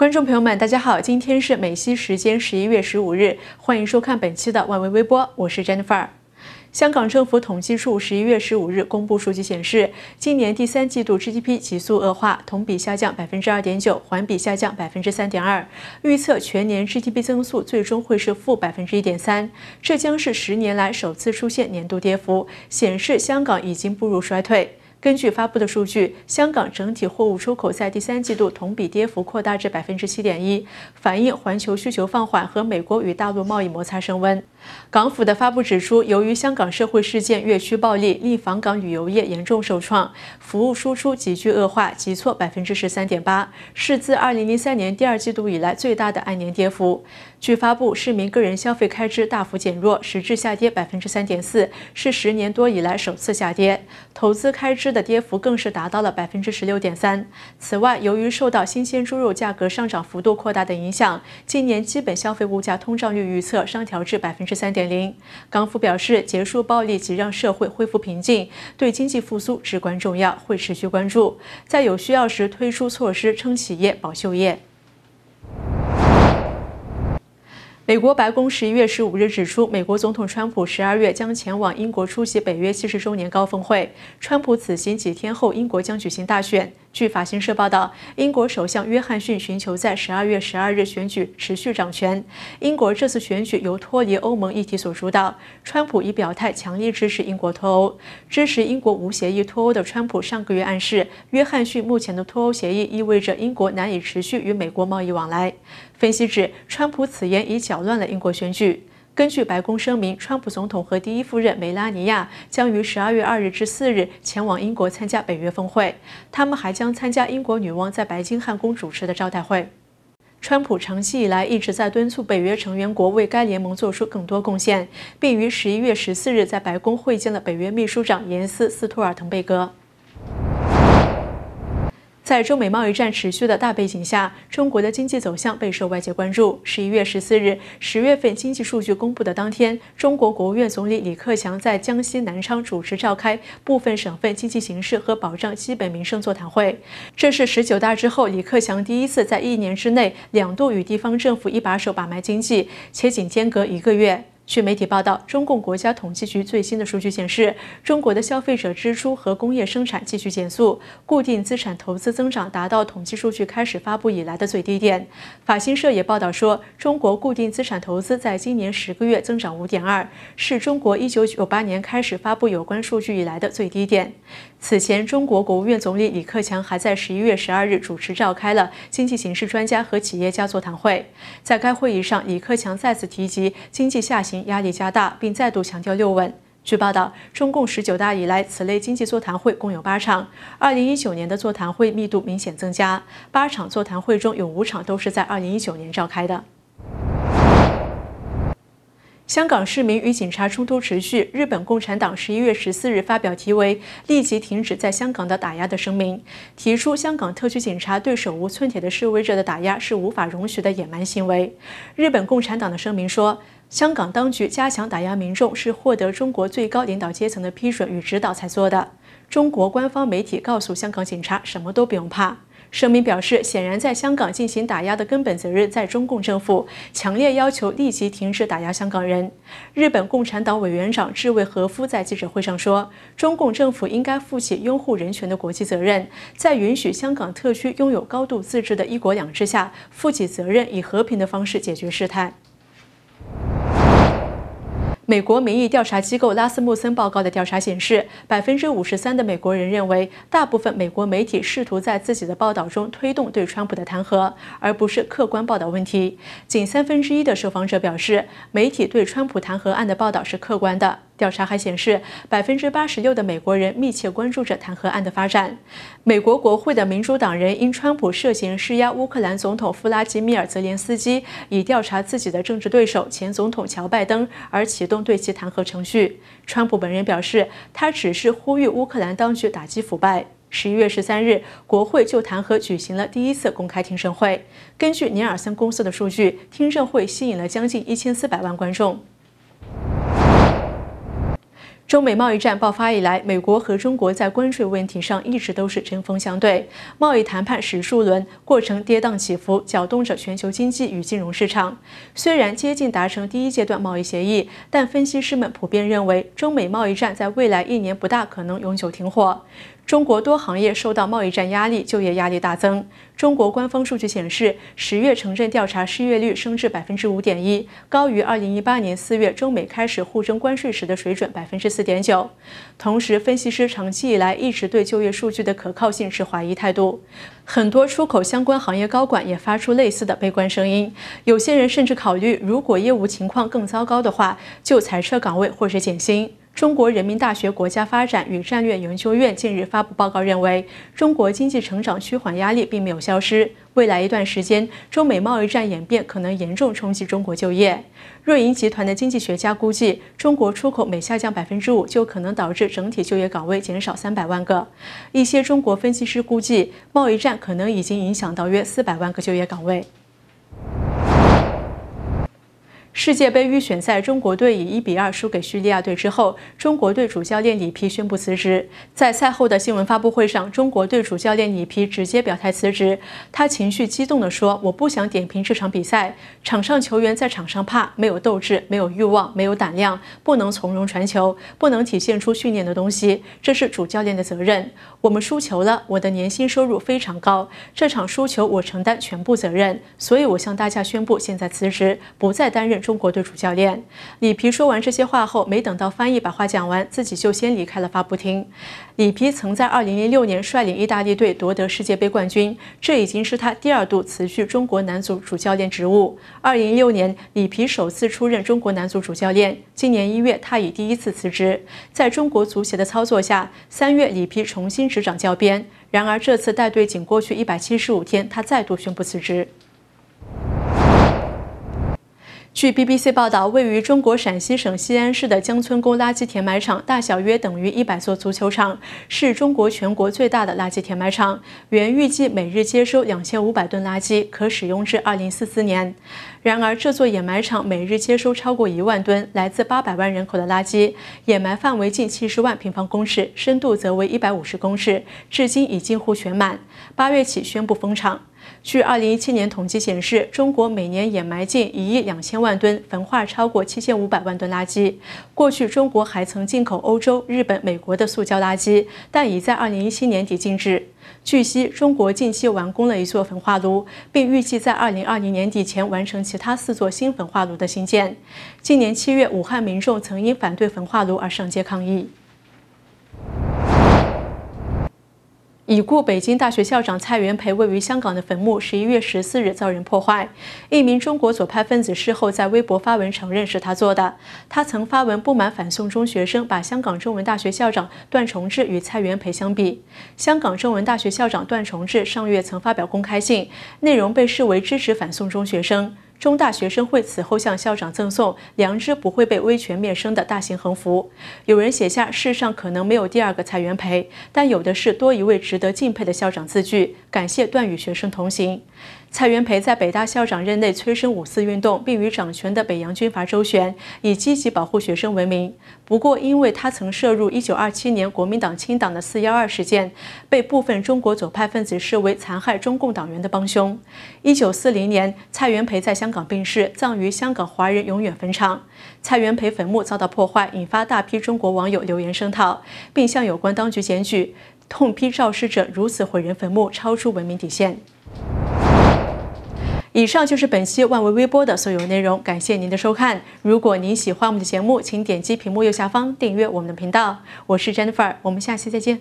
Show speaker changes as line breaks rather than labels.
观众朋友们，大家好，今天是美西时间十一月十五日，欢迎收看本期的《万维微波》，我是 Jennifer。香港政府统计处十一月十五日公布数据显示，今年第三季度 GDP 急速恶化，同比下降百分之二点九，环比下降百分之三点二，预测全年 GDP 增速最终会是负百分之一点三，这将是十年来首次出现年度跌幅，显示香港已经步入衰退。根据发布的数据，香港整体货物出口在第三季度同比跌幅扩大至百分之七点一，反映环球需求放缓和美国与大陆贸易摩擦升温。港府的发布指出，由于香港社会事件、越趋暴力，令访港旅游业严重受创，服务输出急剧恶化，急挫百分之十三点八，是自二零零三年第二季度以来最大的按年跌幅。据发布，市民个人消费开支大幅减弱，实质下跌百分之三点四，是十年多以来首次下跌。投资开支。的跌幅更是达到了百分之十六点三。此外，由于受到新鲜猪肉价格上涨幅度扩大的影响，今年基本消费物价通胀率预测上调至百分之三点零。港府表示，结束暴力及让社会恢复平静对经济复苏至关重要，会持续关注，在有需要时推出措施撑企业保就业。美国白宫十一月十五日指出，美国总统川普十二月将前往英国出席北约七十周年高峰会。川普此行几天后，英国将举行大选。据法新社报道，英国首相约翰逊寻求在十二月十二日选举持续掌权。英国这次选举由脱离欧盟议题所主导。川普已表态强力支持英国脱欧，支持英国无协议脱欧的川普上个月暗示，约翰逊目前的脱欧协议意味着英国难以持续与美国贸易往来。分析指，川普此言已搅乱了英国选举。根据白宫声明，川普总统和第一夫人梅拉尼亚将于十二月二日至四日前往英国参加北约峰会。他们还将参加英国女王在白金汉宫主持的招待会。川普长期以来一直在敦促北约成员国为该联盟做出更多贡献，并于十一月十四日在白宫会见了北约秘书长严斯·斯图尔滕贝格。在中美贸易战持续的大背景下，中国的经济走向备受外界关注。十一月十四日，十月份经济数据公布的当天，中国国务院总理李克强在江西南昌主持召开部分省份经济形势和保障基本民生座谈会。这是十九大之后，李克强第一次在一年之内两度与地方政府一把手把脉经济，且仅间隔一个月。据媒体报道，中共国家统计局最新的数据显示，中国的消费者支出和工业生产继续减速，固定资产投资增长达到统计数据开始发布以来的最低点。法新社也报道说，中国固定资产投资在今年十个月增长五点二，是中国一九九八年开始发布有关数据以来的最低点。此前，中国国务院总理李克强还在十一月十二日主持召开了经济形势专家和企业家座谈会，在该会议上，李克强再次提及经济下行。压力加大，并再度强调“六稳”。据报道，中共十九大以来，此类经济座谈会共有八场，二零一九年的座谈会密度明显增加。八场座谈会中有五场都是在二零一九年召开的。香港市民与警察冲突持续。日本共产党十一月十四日发表题为“立即停止在香港的打压”的声明，提出香港特区警察对手无寸铁的示威者的打压是无法容许的野蛮行为。日本共产党的声明说。香港当局加强打压民众，是获得中国最高领导阶层的批准与指导才做的。中国官方媒体告诉香港警察，什么都不用怕。声明表示，显然在香港进行打压的根本责任在中共政府，强烈要求立即停止打压香港人。日本共产党委员长志位和夫在记者会上说，中共政府应该负起拥护人权的国际责任，在允许香港特区拥有高度自治的一国两制下，负起责任，以和平的方式解决事态。美国民意调查机构拉斯穆森报告的调查显示，百分之五十三的美国人认为，大部分美国媒体试图在自己的报道中推动对川普的弹劾，而不是客观报道问题。仅三分之一的受访者表示，媒体对川普弹劾案的报道是客观的。调查还显示，百分之八十六的美国人密切关注着弹劾案的发展。美国国会的民主党人因川普涉嫌施压乌克兰总统弗拉基米尔·泽连斯基以调查自己的政治对手前总统乔·拜登，而启动对其弹劾程序。川普本人表示，他只是呼吁乌克兰当局打击腐败。十一月十三日，国会就弹劾举行了第一次公开听证会。根据尼尔森公司的数据，听证会吸引了将近一千四百万观众。中美贸易战爆发以来，美国和中国在关税问题上一直都是针锋相对。贸易谈判史数轮，过程跌宕起伏，搅动着全球经济与金融市场。虽然接近达成第一阶段贸易协议，但分析师们普遍认为，中美贸易战在未来一年不大可能永久停火。中国多行业受到贸易战压力，就业压力大增。中国官方数据显示，十月城镇调查失业率升至百分之五点一，高于二零一八年四月中美开始互征关税时的水准百分之四点九。同时，分析师长期以来一直对就业数据的可靠性持怀疑态度。很多出口相关行业高管也发出类似的悲观声音，有些人甚至考虑，如果业务情况更糟糕的话，就裁撤岗位或者减薪。中国人民大学国家发展与战略研究院近日发布报告，认为中国经济成长趋缓压力并没有消失。未来一段时间，中美贸易战演变可能严重冲击中国就业。瑞银集团的经济学家估计，中国出口每下降百分之五，就可能导致整体就业岗位减少三百万个。一些中国分析师估计，贸易战可能已经影响到约四百万个就业岗位。世界杯预选赛，中国队以一比二输给叙利亚队之后，中国队主教练里皮宣布辞职。在赛后的新闻发布会上，中国队主教练里皮直接表态辞职。他情绪激动地说：“我不想点评这场比赛，场上球员在场上怕，没有斗志，没有欲望，没有胆量，不能从容传球，不能体现出训练的东西，这是主教练的责任。我们输球了，我的年薪收入非常高，这场输球我承担全部责任，所以我向大家宣布，现在辞职，不再担任。”中国队主教练里皮说完这些话后，没等到翻译把话讲完，自己就先离开了发布厅。里皮曾在2006年率领意大利队夺得世界杯冠军，这已经是他第二度辞去中国男足主教练职务。2006年，里皮首次出任中国男足主教练，今年一月他已第一次辞职。在中国足协的操作下，三月里皮重新执掌教鞭。然而这次带队仅过去175天，他再度宣布辞职。据 BBC 报道，位于中国陕西省西安市的江村沟垃圾填埋场，大小约等于一百座足球场，是中国全国最大的垃圾填埋场。原预计每日接收两千五百吨垃圾，可使用至二零四四年。然而，这座掩埋场每日接收超过一万吨来自八百万人口的垃圾，掩埋范围近七十万平方公尺，深度则为一百五十公尺，至今已近乎全满。八月起宣布封场。据2017年统计显示，中国每年掩埋近1亿2000万吨，焚化超过7500万吨垃圾。过去，中国还曾进口欧洲、日本、美国的塑胶垃圾，但已在2017年底禁止。据悉，中国近期完工了一座焚化炉，并预计在2020年底前完成其他四座新焚化炉的兴建。今年七月，武汉民众曾因反对焚化炉而上街抗议。已故北京大学校长蔡元培位于香港的坟墓，十一月十四日遭人破坏。一名中国左派分子事后在微博发文承认是他做的。他曾发文不满反送中学生把香港中文大学校长段崇智与蔡元培相比。香港中文大学校长段崇智上月曾发表公开信，内容被视为支持反送中学生。中大学生会此后向校长赠送“良知不会被威权灭生”的大型横幅，有人写下“世上可能没有第二个蔡元培，但有的是多一位值得敬佩的校长”字句，感谢段与学生同行。蔡元培在北大校长任内催生五四运动，并与掌权的北洋军阀周旋，以积极保护学生为名。不过，因为他曾涉入1927年国民党清党的“四幺二”事件，被部分中国左派分子视为残害中共党员的帮凶。1940年，蔡元培在香。香港病逝，葬于香港华人永远坟场。蔡元培坟墓遭到破坏，引发大批中国网友留言声讨，并向有关当局检举，痛批肇事者如此毁人坟墓，超出文明底线。以上就是本期万维微播的所有内容，感谢您的收看。如果您喜欢我们的节目，请点击屏幕右下方订阅我们的频道。我是 Jennifer，我们下期再见。